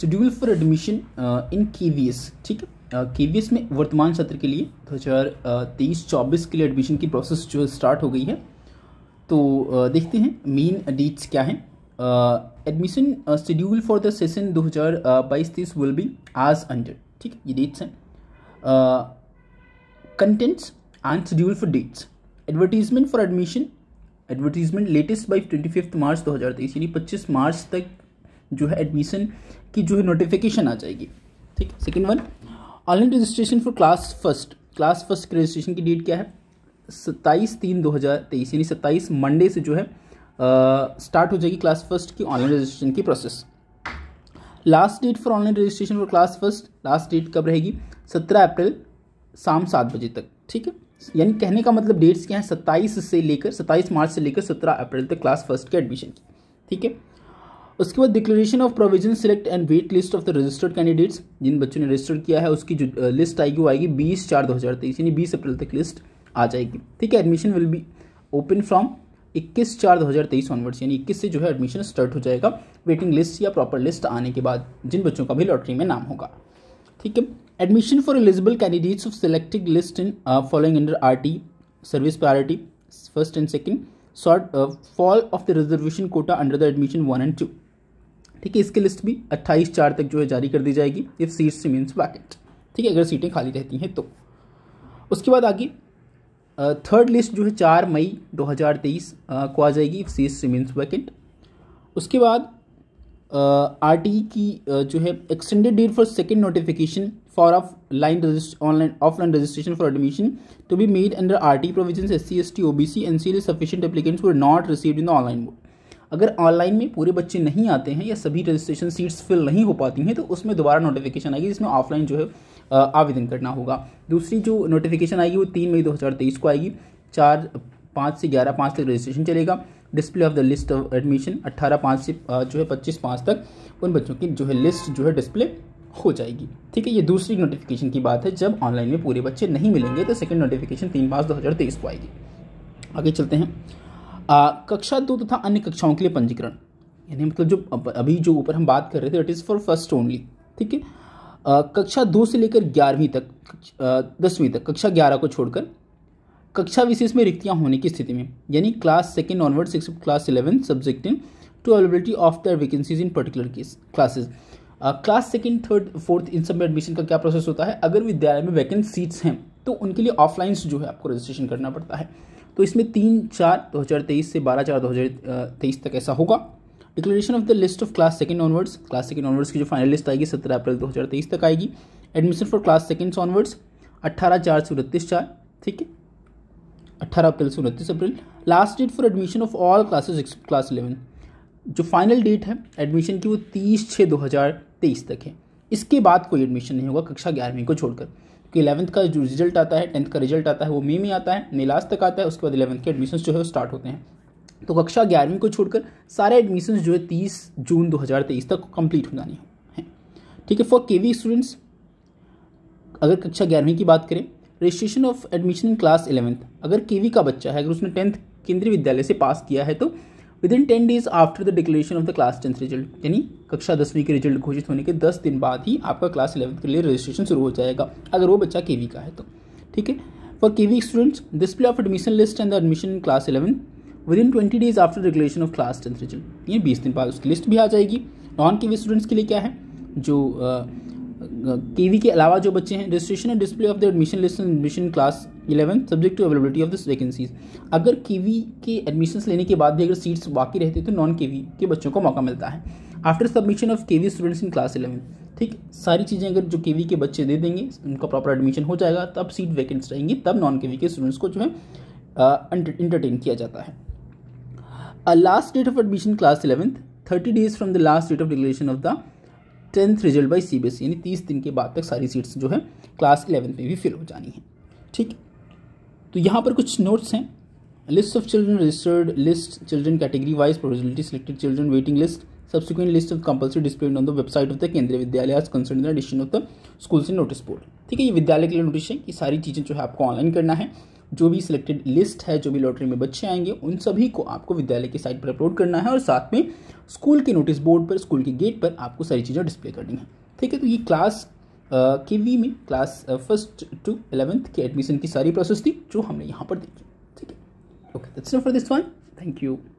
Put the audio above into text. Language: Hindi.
शेड्यूल फॉर एडमिशन इन के वी एस ठीक है के वी एस में वर्तमान सत्र के लिए दो हज़ार तेईस चौबीस के लिए एडमिशन की प्रोसेस जो स्टार्ट हो गई है तो uh, देखते हैं मेन डेट्स क्या हैं admission schedule for the session दो हज़ार बाईस तेईस विल बी आज अंडर ठीक है ये डेट्स हैं contents and schedule for dates advertisement for admission advertisement latest by twenty fifth March दो हज़ार तेईस यानी पच्चीस मार्च तक जो है एडमिशन की जो है नोटिफिकेशन आ जाएगी ठीक second one online registration for class first class first की रजिस्ट्रेशन की डेट क्या है सत्ताईस तीन दो हज़ार तेईस यानी सत्ताईस मंडे से जो है स्टार्ट हो जाएगी क्लास फर्स्ट की ऑनलाइन रजिस्ट्रेशन की process last date for online registration for class first last date कब रहेगी सत्रह अप्रैल शाम सात बजे तक ठीक है यानी कहने का मतलब डेट्स क्या है सत्ताईस से लेकर सत्ताईस मार्च से लेकर सत्रह अप्रैल तक क्लास फर्स्ट के एडमिशन की ठीक है उसके बाद declaration of provision select and wait list of the registered candidates जिन बच्चों ने रजिस्टर किया है उसकी जो लिस्ट आएगी वो आएगी बीस चार दो हज़ार तेईस यानी बीस अप्रैल तक लिस्ट आ जाएगी ठीक है admission will be open from इक्कीस चार दो हज़ार तेईस ऑनवर्ड्स यानी इक्कीस से जो है एडमिशन स्टार्ट हो जाएगा वेटिंग लिस्ट या प्रॉपर लिस्ट आने के बाद जिन बच्चों का भी लॉटरी में नाम होगा ठीक है admission for eligible candidates of selected list in following under R T service priority first and second shortfall of the reservation quota under the admission one and two ठीक है इसकी लिस्ट भी अट्ठाईस चार तक जो है जारी कर दी जाएगी इफ़ सीट्स रिमीन्स वैकेंट ठीक है अगर सीटें खाली रहती हैं तो उसके बाद आगे थर्ड लिस्ट जो है चार मई 2023 को आ जाएगी इफ़ सीट्स रिमीन्स वैकेंट उसके बाद आर टी की जो है extended date for second notification for offline online offline registration for admission to be made under R T provision S C S T O B C N C sufficient applicants were not receive in the online mode अगर ऑनलाइन में पूरे बच्चे नहीं आते हैं या सभी रजिस्ट्रेशन सीट्स फिल नहीं हो पाती हैं तो उसमें दोबारा नोटिफिकेशन आएगी जिसमें ऑफलाइन जो है आवेदन करना होगा दूसरी जो नोटिफिकेशन आएगी वो तीन मई दो को आएगी चार पाँच से ग्यारह पाँच तक रजिस्ट्रेशन चलेगा display of the list of admission अट्ठारह पाँच से जो है पच्चीस पाँच तक उन बच्चों की जो है लिस्ट जो है डिस्प्ले हो जाएगी ठीक है ये दूसरी नोटिफिकेशन की बात है जब ऑनलाइन में पूरे बच्चे नहीं मिलेंगे तो सेकेंड नोटिफिकेशन तीन पाँच दो हज़ार तेईस को आएगी आगे चलते हैं आ, कक्षा दो तथा अन्य कक्षाओं के लिए पंजीकरण यानी मतलब जो अभी जो ऊपर हम बात कर रहे थे it is for first only ठीक है कक्षा दो से लेकर ग्यारहवीं तक दसवीं तक कक्षा ग्यारह को छोड़कर कक्षा विशेष में रिक्तियाँ होने की स्थिति में यानी class second onwards except class eleven subject in to availability of the vacancies in particular classes class second third fourth इन सब में एडमिशन का क्या प्रोसेस होता है अगर विद्यालय में वैकेंट सीट्स हैं तो उनके लिए ऑफलाइन जो है आपको रजिस्ट्रेशन करना पड़ता है तो इसमें तीन चार दो हज़ार तेईस से बारह चार दो हज़ार तेईस तक ऐसा होगा declaration of the list of class second onwards class second onwards की जो फाइनल लिस्ट आएगी सत्रह अप्रैल दो हज़ार तेईस तक आएगी admission for class seconds onwards अट्ठारह चार से उनतीस चार ठीक है अट्ठारह अप्रैल से उनतीस April last date for admission of all classes except class eleven जो फाइनल डेट है एडमिशन की वो तीस छः दो हज़ार तेईस तक है इसके बाद कोई एडमिशन नहीं होगा कक्षा ग्यारहवीं को छोड़कर कि इलेवंथ का जो रिजल्ट आता है टेंथ का रिजल्ट आता है वो मे में आता है लास्ट तक आता है उसके बाद इलेवंथ के एडमिशन जो है वो स्टार्ट होते हैं तो कक्षा ग्यारहवीं को छोड़कर सारे एडमिशन जो है तीस जून दो तक कंप्लीट हो जानी है ठीक है फॉर के स्टूडेंट्स अगर कक्षा ग्यारहवीं की बात करें registration of admission in class eleventh अगर केवी का बच्चा है अगर उसने टेंथ केंद्रीय विद्यालय से पास किया है तो within ten days after the declaration of the class tenth result यानी कक्षा दसवीं के रिजल्ट घोषित होने के दस दिन बाद ही आपका क्लास इलेवंथ के लिए रजिस्ट्रेशन शुरू हो जाएगा अगर वो बच्चा के का है तो ठीक है for K V students display of admission list and the admission class eleven within twenty days after declaration of class tenth result ये बीस दिन बाद उसकी लिस्ट भी आ जाएगी नॉन के वी स्टूडेंट्स के लिए क्या है जो uh, के के अलावा जो बच्चे हैं registration and display of the admission list admission class eleven subject to availability of this vacancies अगर के के एडमिशन्स लेने के बाद भी अगर सीट्स बाकी रहती है तो नॉन के के बच्चों को मौका मिलता है after submission of K students in class eleven ठीक सारी चीज़ें अगर जो के के बच्चे दे देंगे उनका प्रॉपर एडमिशन हो जाएगा तब सीट वैकेंट्स रहेंगी तब नॉन के के स्टूडेंट्स को जो है इंटरटेन किया जाता है last date of admission class eleventh thirty days from the last date of declaration of the tenth result by C B S E तीस दिन के बाद तक सारी सीट्स जो है क्लास इलेवन में भी फिल हो जानी है ठीक तो यहाँ पर कुछ नोट्स हैं list of children registered list children category wise probability selected children waiting list subsequent list of compulsory displayed on the website of the Kendriya Vidyalaya as concern in addition of the schools in notice ठीक है ये विद्यालय के लिए नोटिस है कि सारी चीज़ें जो है आपको ऑनलाइन करना है जो भी सिलेक्टेड लिस्ट है जो भी लॉटरी में बच्चे आएंगे उन सभी को आपको विद्यालय के साइट पर अपलोड करना है और साथ में स्कूल के नोटिस बोर्ड पर स्कूल के गेट पर आपको सारी चीज़ें डिस्प्ले करनी है ठीक है तो ये क्लास के वी में क्लास फर्स्ट टू एलेवेंथ के एडमिशन की सारी प्रोसेस थी जो हमने यहाँ पर देखी ठीक है okay this one thank you